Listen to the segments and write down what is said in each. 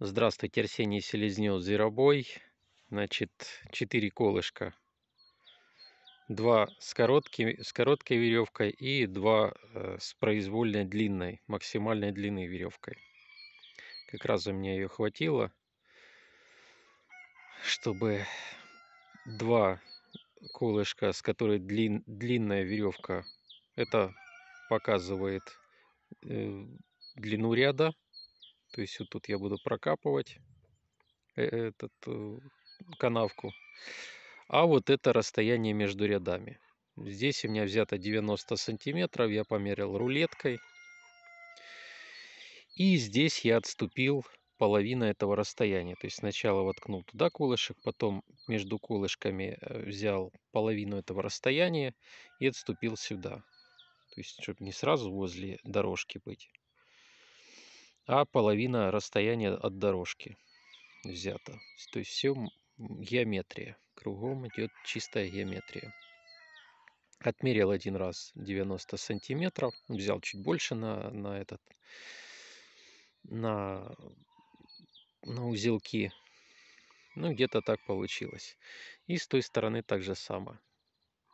Здравствуйте, Арсений Селезнев, Зверобой. Значит, 4 колышка. два с, короткими, с короткой веревкой и 2 э, с произвольной длинной, максимальной длинной веревкой. Как раз у меня ее хватило, чтобы два колышка, с которой длин, длинная веревка, это показывает э, длину ряда то есть вот тут я буду прокапывать э, этот э, канавку. А вот это расстояние между рядами. Здесь у меня взято 90 сантиметров, я померил рулеткой. И здесь я отступил половина этого расстояния. То есть сначала воткнул туда колышек, потом между колышками э, взял половину этого расстояния и отступил сюда. То есть, чтобы не сразу возле дорожки быть а половина расстояния от дорожки взята. То есть все геометрия. Кругом идет чистая геометрия. Отмерил один раз 90 сантиметров, взял чуть больше на, на этот, на, на узелки. Ну, где-то так получилось. И с той стороны так же самое.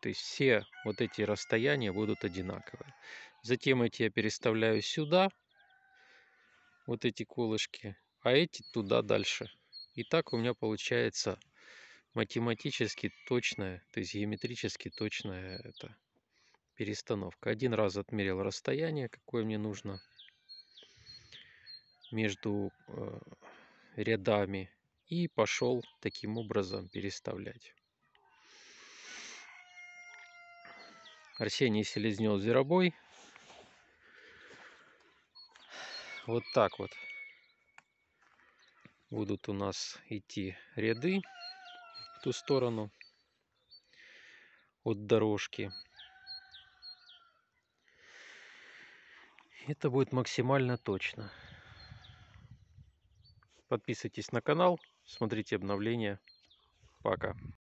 То есть все вот эти расстояния будут одинаковые. Затем эти я переставляю сюда – вот эти колышки, а эти туда дальше. И так у меня получается математически точная, то есть геометрически точная это перестановка. Один раз отмерил расстояние, какое мне нужно между э, рядами и пошел таким образом переставлять. Арсений Селезнев Зеробой. вот так вот будут у нас идти ряды в ту сторону от дорожки. Это будет максимально точно. Подписывайтесь на канал, смотрите обновления. Пока.